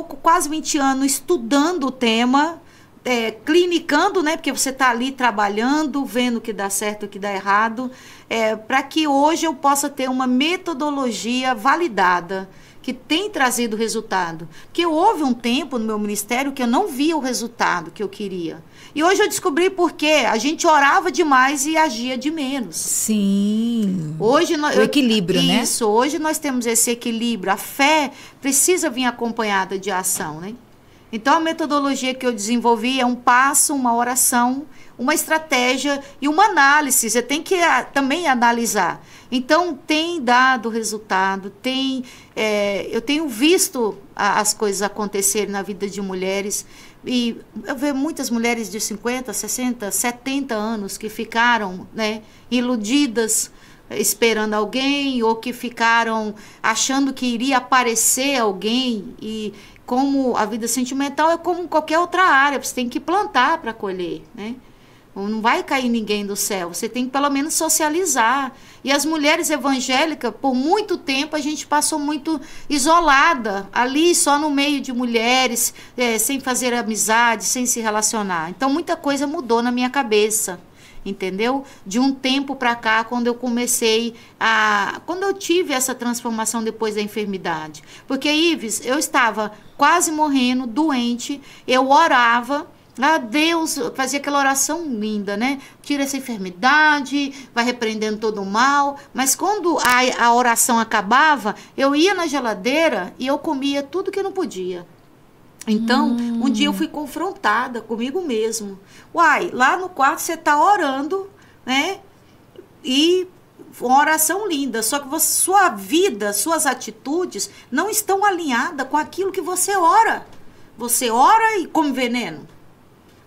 estou quase 20 anos estudando o tema, é, clinicando, né? Porque você está ali trabalhando, vendo o que dá certo, o que dá errado, é, para que hoje eu possa ter uma metodologia validada que tem trazido resultado. Porque houve um tempo no meu ministério que eu não via o resultado que eu queria. E hoje eu descobri por quê. A gente orava demais e agia de menos. Sim. Hoje o equilíbrio, eu, né? Isso, hoje nós temos esse equilíbrio. A fé precisa vir acompanhada de ação, né? Então a metodologia que eu desenvolvi é um passo, uma oração, uma estratégia e uma análise. Você tem que a, ah, também analisar. Então tem dado resultado, tem é, eu tenho visto a, as coisas acontecerem na vida de mulheres e eu vejo muitas mulheres de 50, 60, 70 anos que ficaram né, iludidas esperando alguém ou que ficaram achando que iria aparecer alguém e como a vida sentimental é como qualquer outra área, você tem que plantar para colher, né? Não vai cair ninguém do céu, você tem que pelo menos socializar. E as mulheres evangélicas, por muito tempo, a gente passou muito isolada, ali só no meio de mulheres, é, sem fazer amizade, sem se relacionar. Então muita coisa mudou na minha cabeça entendeu? De um tempo para cá, quando eu comecei a. Quando eu tive essa transformação depois da enfermidade. Porque, Ives, eu estava quase morrendo, doente, eu orava. Ah, Deus, fazia aquela oração linda, né? Tira essa enfermidade, vai repreendendo todo o mal. Mas quando a, a oração acabava, eu ia na geladeira e eu comia tudo que eu não podia então, hum. um dia eu fui confrontada comigo mesmo. Uai, lá no quarto você está orando, né? E uma oração linda, só que você, sua vida, suas atitudes não estão alinhadas com aquilo que você ora. Você ora e come veneno,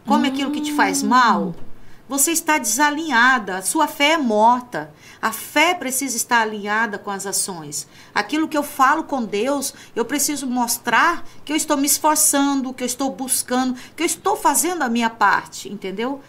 come hum. aquilo que te faz hum. mal, você está desalinhada, sua fé é morta. A fé precisa estar alinhada com as ações. Aquilo que eu falo com Deus, eu preciso mostrar que eu estou me esforçando, que eu estou buscando, que eu estou fazendo a minha parte, entendeu?